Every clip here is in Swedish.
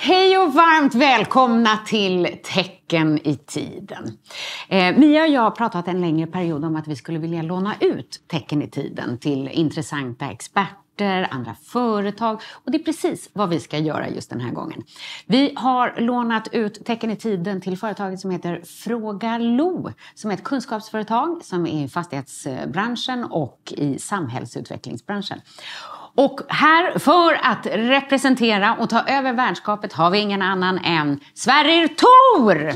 Hej och varmt välkomna till Tecken i tiden. Eh, Mia och jag har pratat en längre period om att vi skulle vilja låna ut Tecken i tiden till intressanta experter, andra företag och det är precis vad vi ska göra just den här gången. Vi har lånat ut Tecken i tiden till företaget som heter Fråga Lo som är ett kunskapsföretag som är i fastighetsbranschen och i samhällsutvecklingsbranschen. Och här för att representera och ta över värdskapet har vi ingen annan än Sverrir Tor!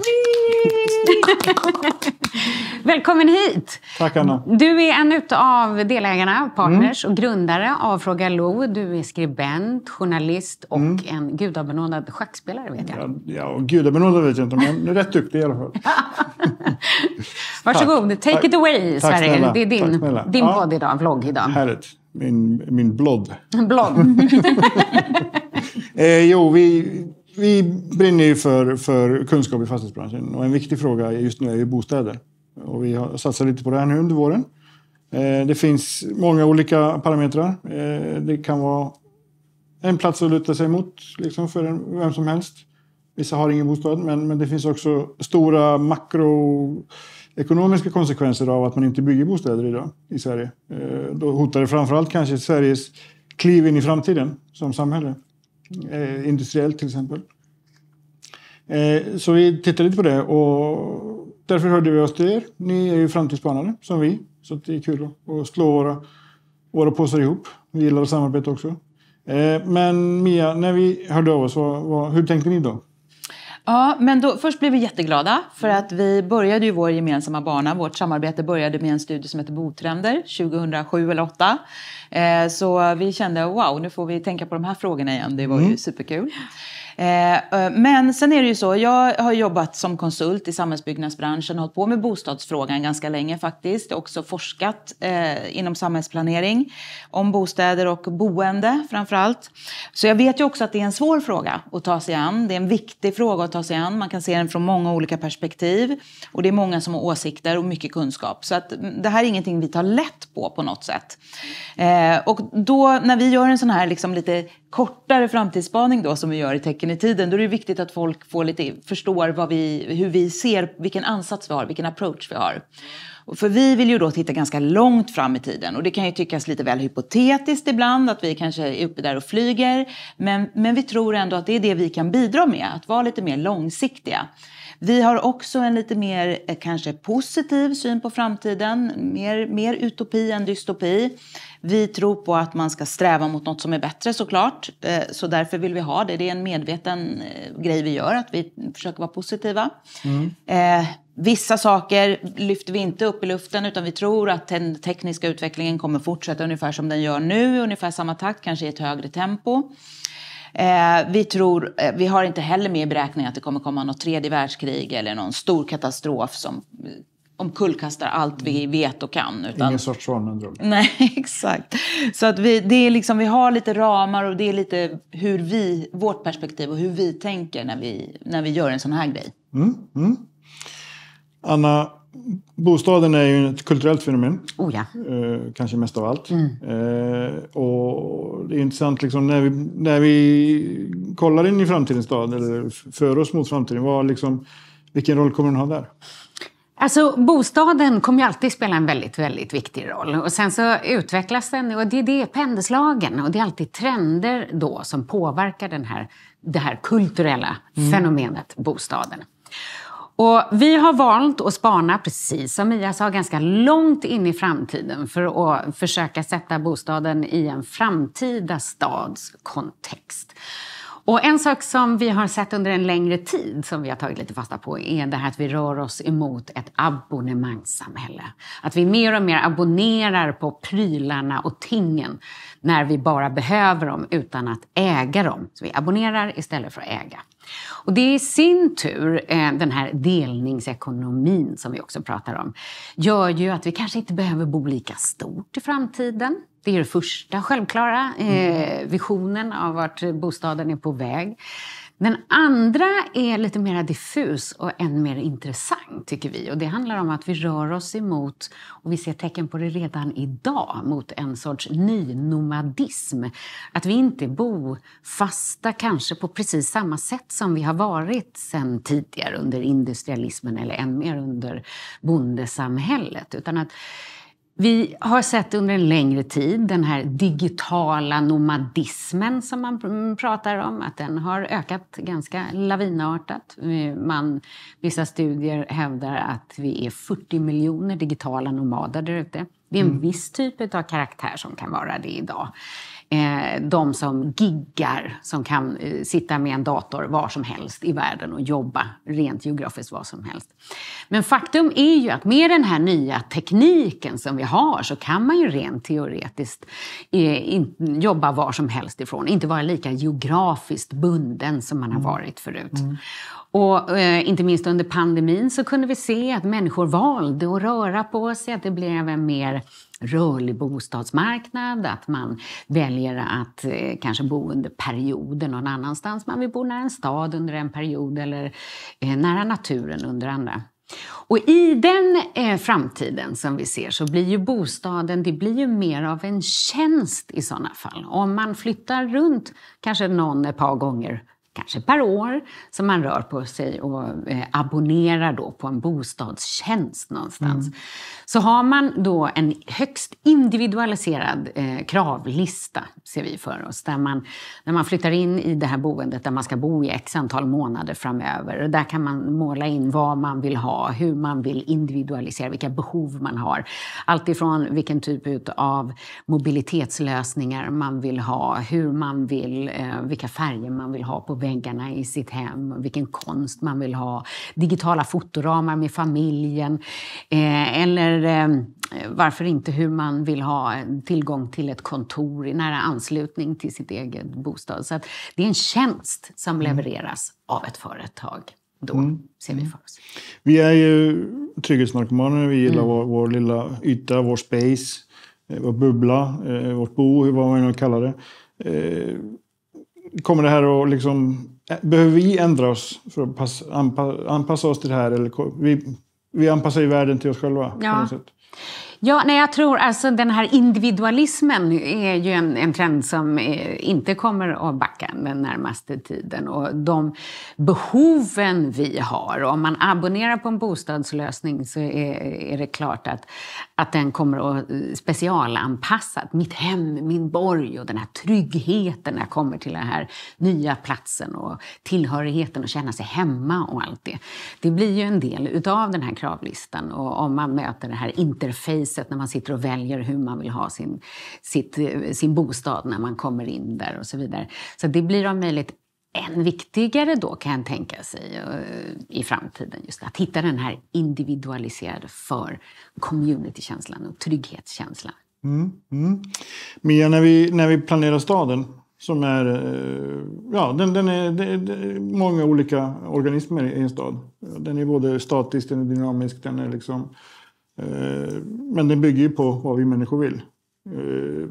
Välkommen hit! Tack Anna. Du är en av delägarna, partners mm. och grundare av Fråga Lo. Du är skribent, journalist och mm. en gudabenådad schackspelare vet jag. Ja, ja gudabenådad vet jag inte men rätt duktig i alla fall. Varsågod, take Tack. it away Sverrir. Det är din, din ja. podd idag, vlogg idag. Härligt min, min blodd. Blodd. eh, jo, vi, vi brinner ju för, för kunskap i fastighetsbranschen och en viktig fråga just nu är ju bostäder. Och vi har satsat lite på det här nu under våren. Eh, det finns många olika parametrar. Eh, det kan vara en plats att luta sig mot liksom för en, vem som helst. Vissa har ingen bostad, men, men det finns också stora makro ekonomiska konsekvenser av att man inte bygger bostäder idag i Sverige. Eh, då hotar det framförallt kanske Sveriges kliv in i framtiden som samhälle. Eh, industriellt till exempel. Eh, så vi tittade lite på det och därför hörde vi oss till er. Ni är ju framtidsspanare som vi. Så det är kul att slå våra, våra påsar ihop. Vi gillar att samarbeta också. Men Mia, när vi hörde av oss, vad, vad, hur tänkte ni då? Ja, men då, först blev vi jätteglada för att vi började ju vår gemensamma bana. Vårt samarbete började med en studie som heter Botrender 2007 eller 2008. Eh, så vi kände wow, nu får vi tänka på de här frågorna igen. Det var mm. ju superkul. Eh, eh, men sen är det ju så, jag har jobbat som konsult i samhällsbyggnadsbranschen och hållit på med bostadsfrågan ganska länge faktiskt. Också forskat eh, inom samhällsplanering om bostäder och boende framför allt. Så jag vet ju också att det är en svår fråga att ta sig an. Det är en viktig fråga att ta sig an. Man kan se den från många olika perspektiv och det är många som har åsikter och mycket kunskap. Så att det här är ingenting vi tar lätt på på något sätt. Och då när vi gör en sån här liksom lite kortare framtidsspaning då som vi gör i Tecken i tiden, då är det viktigt att folk får lite, förstår vad vi, hur vi ser, vilken ansats vi har, vilken approach vi har. För vi vill ju då titta ganska långt fram i tiden och det kan ju tyckas lite väl hypotetiskt ibland att vi kanske är uppe där och flyger. Men, men vi tror ändå att det är det vi kan bidra med, att vara lite mer långsiktiga. Vi har också en lite mer eh, kanske positiv syn på framtiden, mer, mer utopi än dystopi. Vi tror på att man ska sträva mot något som är bättre såklart, eh, så därför vill vi ha det. Det är en medveten eh, grej vi gör, att vi försöker vara positiva. Mm. Vissa saker lyfter vi inte upp i luften utan vi tror att den tekniska utvecklingen kommer fortsätta ungefär som den gör nu, ungefär samma takt, kanske i ett högre tempo. Eh, vi tror, eh, vi har inte heller med i beräkningen att det kommer komma något tredje världskrig eller någon stor katastrof som eh, omkullkastar allt vi mm. vet och kan. Utan... Ingen sorts svanenrull. Nej, exakt. Så att vi, det är liksom, vi har lite ramar och det är lite hur vi, vårt perspektiv och hur vi tänker när vi, när vi gör en sån här grej. Mm, mm. Anna, bostaden är ju ett kulturellt fenomen. Oh ja. Eh, kanske mest av allt. Mm. Eh, och det är intressant liksom, när, vi, när vi kollar in i framtidens stad eller för oss mot framtiden. Vad, liksom, vilken roll kommer den ha där? Alltså, bostaden kommer ju alltid spela en väldigt, väldigt viktig roll. Och sen så utvecklas den och det är det pendelslagen. Och det är alltid trender då som påverkar den här, det här kulturella mm. fenomenet bostaden. Och vi har valt att spana, precis som Mia sa, ganska långt in i framtiden för att försöka sätta bostaden i en framtida stads kontext. Och en sak som vi har sett under en längre tid, som vi har tagit lite fasta på, är det här att vi rör oss emot ett abonnemangssamhälle. Att vi mer och mer abonnerar på prylarna och tingen när vi bara behöver dem utan att äga dem. Så vi abonnerar istället för att äga. Och det i sin tur, eh, den här delningsekonomin som vi också pratar om, gör ju att vi kanske inte behöver bo lika stort i framtiden. Det är den första självklara eh, mm. visionen av vart bostaden är på väg. Den andra är lite mer diffus och än mer intressant, tycker vi. Och Det handlar om att vi rör oss emot, och vi ser tecken på det redan idag, mot en sorts nynomadism. Att vi inte är bofasta kanske på precis samma sätt som vi har varit sen tidigare under industrialismen eller än mer under bondesamhället. Utan att vi har sett under en längre tid den här digitala nomadismen som man mm, pratar om, att den har ökat ganska lavinartat. Man, vissa studier hävdar att vi är 40 miljoner digitala nomader där ute. Det är en mm. viss typ av karaktär som kan vara det idag. Eh, de som giggar, som kan eh, sitta med en dator var som helst i världen och jobba rent geografiskt var som helst. Men faktum är ju att med den här nya tekniken som vi har så kan man ju rent teoretiskt eh, jobba var som helst ifrån, inte vara lika geografiskt bunden som man har mm. varit förut. Mm. Och eh, inte minst under pandemin så kunde vi se att människor valde att röra på sig, att det blev en mer rörlig bostadsmarknad, att man väljer att eh, kanske bo under perioder någon annanstans. Man vill bo nära en stad under en period eller eh, nära naturen under andra. Och i den eh, framtiden som vi ser så blir ju bostaden det blir ju mer av en tjänst i sådana fall. Om man flyttar runt kanske någon ett par gånger kanske per år, som man rör på sig och eh, abonnerar då på en bostadstjänst någonstans. Mm. Så har man då en högst individualiserad eh, kravlista, ser vi för oss, där man, när man flyttar in i det här boendet där man ska bo i x antal månader framöver. Och där kan man måla in vad man vill ha, hur man vill individualisera, vilka behov man har. Allt ifrån vilken typ av mobilitetslösningar man vill ha, hur man vill, eh, vilka färger man vill ha på väggarna i sitt hem, vilken konst man vill ha, digitala fotoramar med familjen eh, eller eh, varför inte hur man vill ha tillgång till ett kontor i nära anslutning till sitt eget bostad. Så det är en tjänst som mm. levereras av ett företag då mm. ser vi mm. för oss. Vi är ju trygghetsnarkomaner. Vi gillar mm. vår, vår, lilla yta, vår space, eh, vår bubbla, eh, vårt bo, vad man nu kallar det. Eh, kommer det här att liksom... Eh, behöver vi ändra oss för att pass, anpassa, anpassa oss till det här? Eller, vi, vi anpassar ju världen till oss själva. Ja. Ja, nej, jag tror alltså den här individualismen är ju en, en trend som är, eh, inte kommer att backa den närmaste tiden. Och de behoven vi har, om man abonnerar på en bostadslösning så är, är det klart att, att den kommer att eh, specialanpassas. Mitt hem, min borg och den här tryggheten när jag kommer till den här nya platsen och tillhörigheten och känna sig hemma och allt det. Det blir ju en del utav den här kravlistan och om man möter det här interface priset när man sitter och väljer hur man vill ha sin, sitt, eh, sin bostad när man kommer in där och så vidare. Så det blir om möjligt än viktigare då kan jag tänka sig eh, i framtiden. Just att hitta den här individualiserade för communitykänslan och trygghetskänslan. Mm, mm. Mia, när vi, när vi planerar staden som är, eh, ja, den, den är, det, det, många olika organismer i en stad. Den är både statisk, den är dynamisk, den är liksom Eh, men den bygger ju på vad vi människor vill. Eh,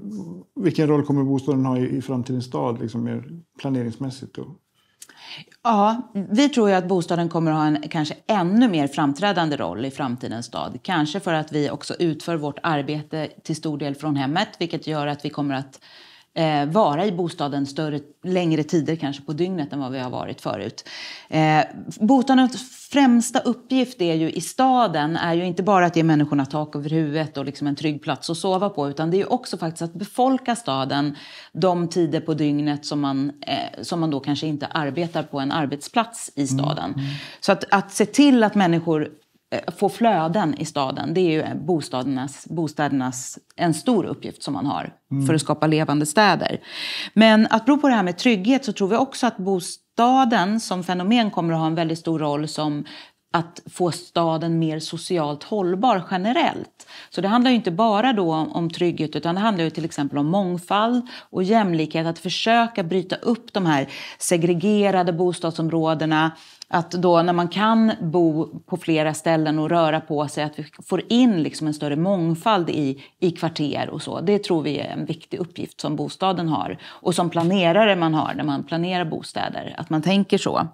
vilken roll kommer bostaden ha i framtidens stad, liksom mer planeringsmässigt? Då? Ja, vi tror ju att bostaden kommer att ha en kanske ännu mer framträdande roll i framtidens stad. Kanske för att vi också utför vårt arbete till stor del från hemmet, vilket gör att vi kommer att eh, vara i bostaden större, längre tider kanske på dygnet än vad vi har varit förut. Eh, bostadens främsta uppgift är ju i staden är ju inte bara att ge människorna tak över huvudet och liksom en trygg plats att sova på utan det är också faktiskt att befolka staden de tider på dygnet som man, eh, som man då kanske inte arbetar på en arbetsplats i staden. Mm. mm. Så att, att se till att människor Eh, få flöden i staden. Det är ju eh, bostädernas, bostädernas en stor uppgift som man har mm. för att skapa levande städer. Men att bero på det här med trygghet så tror vi också att bostaden som fenomen kommer att ha en väldigt stor roll som att få staden mer socialt hållbar generellt. Så det handlar inte bara då om trygghet utan det handlar ju till exempel om mångfald och jämlikhet. Att försöka bryta upp de här segregerade bostadsområdena att då när man kan bo på flera ställen och röra på sig, att vi får in liksom en större mångfald i, i kvarter och så. Det tror vi är en viktig uppgift som bostaden har och som planerare man har när man planerar bostäder, att man tänker så. Mm.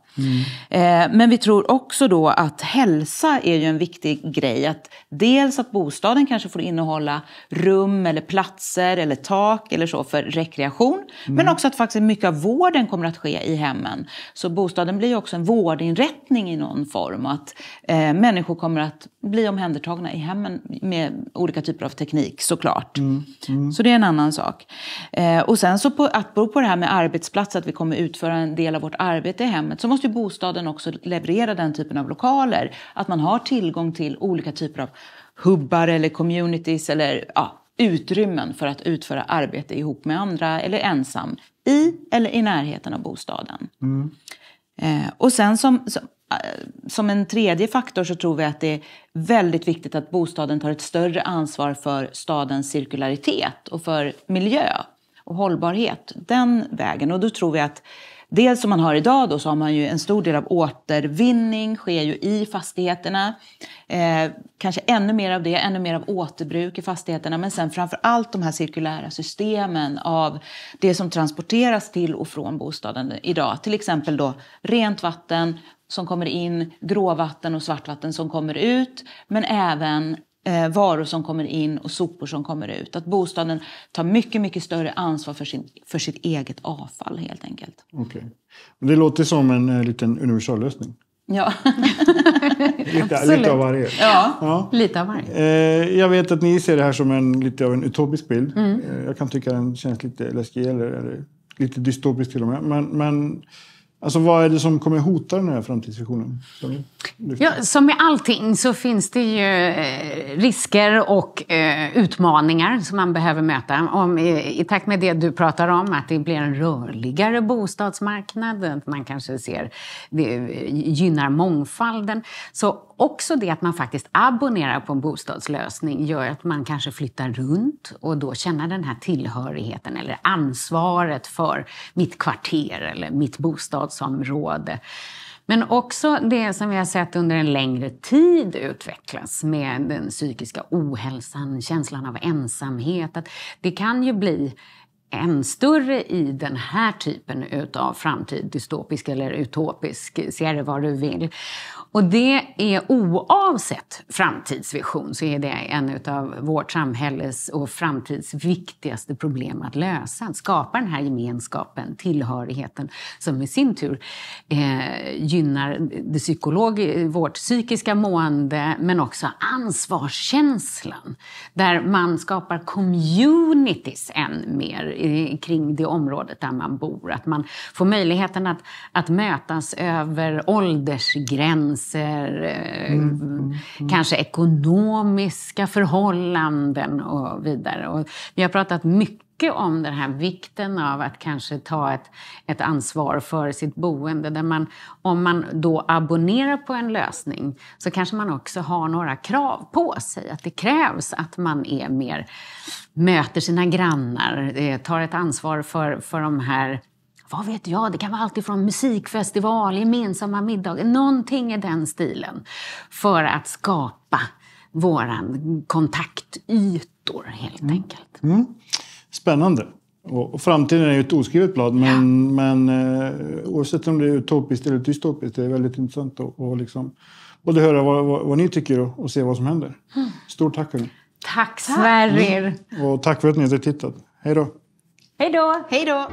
Eh, men vi tror också då att hälsa är ju en viktig grej. Att dels att bostaden kanske får innehålla rum eller platser eller tak eller så för rekreation, mm. men också att faktiskt mycket av vården kommer att ske i hemmen. Så bostaden blir också en vård vårdinrättning i någon form och att eh, människor kommer att bli omhändertagna i hemmen med olika typer av teknik såklart. Mm. Mm. Så det är en annan sak. Eh, och sen så på, att bero på det här med arbetsplats, att vi kommer utföra en del av vårt arbete i hemmet, så måste ju bostaden också leverera den typen av lokaler. Att man har tillgång till olika typer av hubbar eller communities eller ja, utrymmen för att utföra arbete ihop med andra eller ensam i eller i närheten av bostaden. Mm. Eh, och sen som, som, eh, som, en tredje faktor så tror vi att det är väldigt viktigt att bostaden tar ett större ansvar för stadens cirkularitet och för miljö och hållbarhet den vägen. Och då tror vi att Dels som man har idag då så har man ju en stor del av återvinning sker ju i fastigheterna. Eh, kanske ännu mer av det, ännu mer av återbruk i fastigheterna. Men sen framför allt de här cirkulära systemen av det som transporteras till och från bostaden idag. Till exempel då rent vatten som kommer in, gråvatten och svartvatten som kommer ut. Men även eh, varor som kommer in och sopor som kommer ut. Att bostaden tar mycket, mycket större ansvar för, sin, för sitt eget avfall helt enkelt. Okay. Det låter som en eh, liten universallösning. Ja. lite, lite, av varje. Ja, ja. lite av varje. Eh, jag vet att ni ser det här som en, lite av en utopisk bild. Mm. Eh, jag kan tycka den känns lite läskig eller, eller lite dystopisk till och med. Men, men Alltså vad är det som kommer hota den här framtidsvisionen? Ja, som med allting så finns det ju eh, risker och eh, utmaningar som man behöver möta. Om, I takt med det du pratar om, att det blir en rörligare bostadsmarknad, att man kanske ser, det gynnar mångfalden, så också det att man faktiskt abonnerar på en bostadslösning gör att man kanske flyttar runt och då känner den här tillhörigheten eller ansvaret för mitt kvarter eller mitt bostadsområde. Men också det som vi har sett under en längre tid utvecklas med den psykiska ohälsan, känslan av ensamhet. Att det kan ju bli än större i den här typen av framtid, dystopisk eller utopisk, se det vad du vill. Och det är oavsett framtidsvision så är det en av vårt samhälles och framtids viktigaste problem att lösa. Att skapa den här gemenskapen, tillhörigheten, som i sin tur eh, gynnar det psykolog, vårt psykiska mående, men också ansvarskänslan. Där man skapar communities än mer kring det området där man bor. Att man får möjligheten att, att mötas över åldersgränser, eh, mm, mm. Mm. kanske ekonomiska förhållanden och vidare. Och vi har pratat mycket mycket om den här vikten av att kanske ta ett, ett ansvar för sitt boende. Där man, om man då abonnerar på en lösning så kanske man också har några krav på sig. Att det krävs att man är mer, möter sina grannar, eh, tar ett ansvar för, för de här vad vet jag, det kan vara allt ifrån musikfestival, gemensamma middagar, någonting i den stilen. För att skapa våran kontaktytor helt mm. enkelt. Mm spännande. Och framtiden är ju ett oskrivet blad, men, ja. men eh, oavsett om det är utopiskt eller dystopiskt, det är väldigt intressant att och liksom, både höra vad, vad, vad ni tycker och, och, se vad som händer. Mm. Stort tack hörni! Tack Sverrir! Mm. Och tack för att ni har tittat. Hej då! Hej då! Hej då!